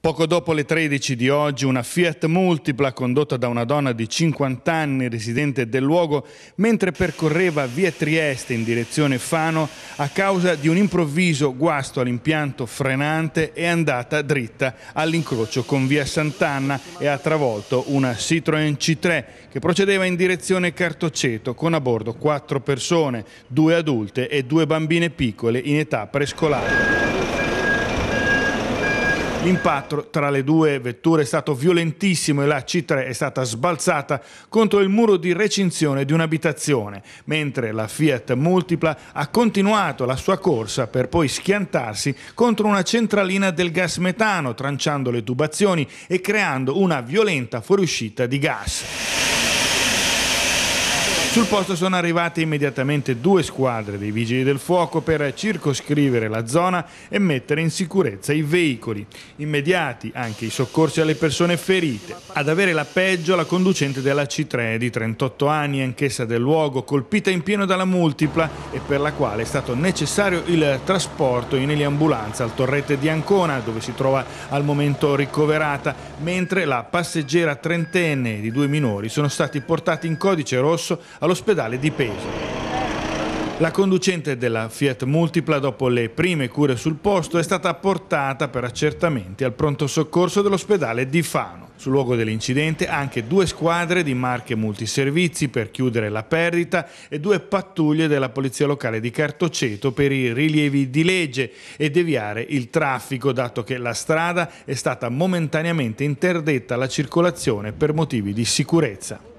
Poco dopo le 13 di oggi una Fiat multipla condotta da una donna di 50 anni residente del luogo mentre percorreva via Trieste in direzione Fano a causa di un improvviso guasto all'impianto frenante è andata dritta all'incrocio con via Sant'Anna e ha travolto una Citroen C3 che procedeva in direzione Cartoceto con a bordo quattro persone, due adulte e due bambine piccole in età prescolare. L'impatto tra le due vetture è stato violentissimo e la C3 è stata sbalzata contro il muro di recinzione di un'abitazione, mentre la Fiat Multipla ha continuato la sua corsa per poi schiantarsi contro una centralina del gas metano, tranciando le tubazioni e creando una violenta fuoriuscita di gas. Sul posto sono arrivate immediatamente due squadre dei vigili del fuoco per circoscrivere la zona e mettere in sicurezza i veicoli. Immediati anche i soccorsi alle persone ferite. Ad avere la peggio la conducente della C3 di 38 anni, anch'essa del luogo, colpita in pieno dalla multipla e per la quale è stato necessario il trasporto in eliambulanza al torrete di Ancona, dove si trova al momento ricoverata, mentre la passeggera trentenne di due minori sono stati portati in codice rosso all'ospedale di Peso. La conducente della Fiat Multipla, dopo le prime cure sul posto, è stata portata per accertamenti al pronto soccorso dell'ospedale di Fano. Sul luogo dell'incidente anche due squadre di marche multiservizi per chiudere la perdita e due pattuglie della polizia locale di Cartoceto per i rilievi di legge e deviare il traffico, dato che la strada è stata momentaneamente interdetta alla circolazione per motivi di sicurezza.